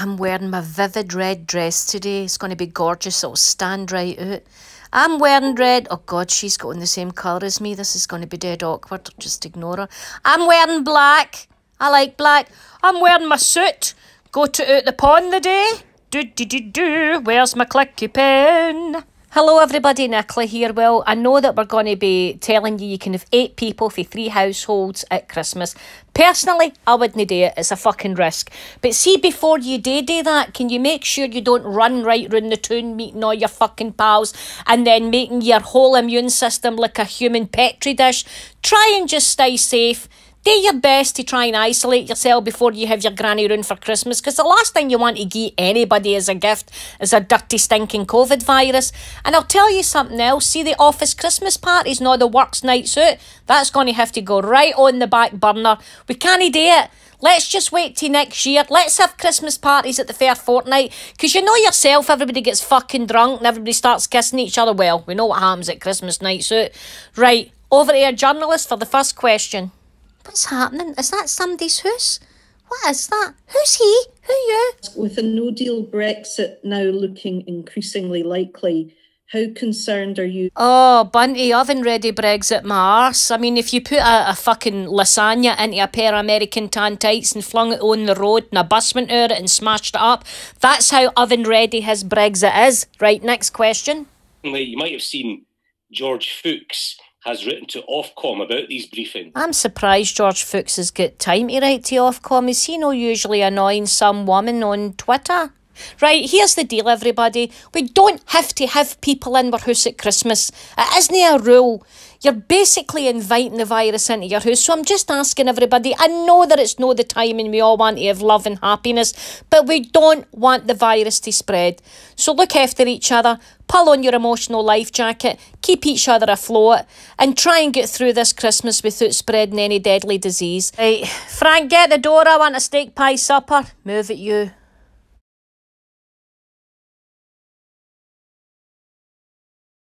I'm wearing my vivid red dress today. It's going to be gorgeous. It'll stand right out. I'm wearing red. Oh, God, she's got on the same colour as me. This is going to be dead awkward. Just ignore her. I'm wearing black. I like black. I'm wearing my suit. Go to out the pond the day. Do, do, do, do. Where's my clicky pen? Hello, everybody. Nicola here. Well, I know that we're going to be telling you you can have eight people for three households at Christmas. Personally, I wouldn't do it. It's a fucking risk. But see, before you do do that, can you make sure you don't run right round the town meeting all your fucking pals and then making your whole immune system like a human petri dish? Try and just stay safe do your best to try and isolate yourself before you have your granny room for Christmas because the last thing you want to give anybody as a gift is a dirty, stinking COVID virus. And I'll tell you something else see the office Christmas parties, not the works nights out. That's going to have to go right on the back burner. We can't do it. Let's just wait till next year. Let's have Christmas parties at the fair fortnight. Because you know yourself, everybody gets fucking drunk and everybody starts kissing each other. Well, we know what happens at Christmas night so. Right, over to our journalist for the first question. What's happening? Is that somebody's house? What is that? Who's he? Who you? With a no deal Brexit now looking increasingly likely, how concerned are you? Oh, Bunty, oven ready Brexit my arse. I mean, if you put a, a fucking lasagna into a pair of American tan tights and flung it on the road and a bus went over it and smashed it up, that's how oven ready his Brexit is. Right, next question. You might have seen George Fuchs has written to Ofcom about these briefings. I'm surprised George Fuchs has got time to write to Ofcom. Is he not usually annoying some woman on Twitter? Right, here's the deal, everybody. We don't have to have people in our house at Christmas. It isn't a rule. You're basically inviting the virus into your house. So I'm just asking everybody, I know that it's no the time and we all want to have love and happiness, but we don't want the virus to spread. So look after each other, pull on your emotional life jacket, keep each other afloat, and try and get through this Christmas without spreading any deadly disease. Right, Frank, get the door. I want a steak pie supper. Move it, you.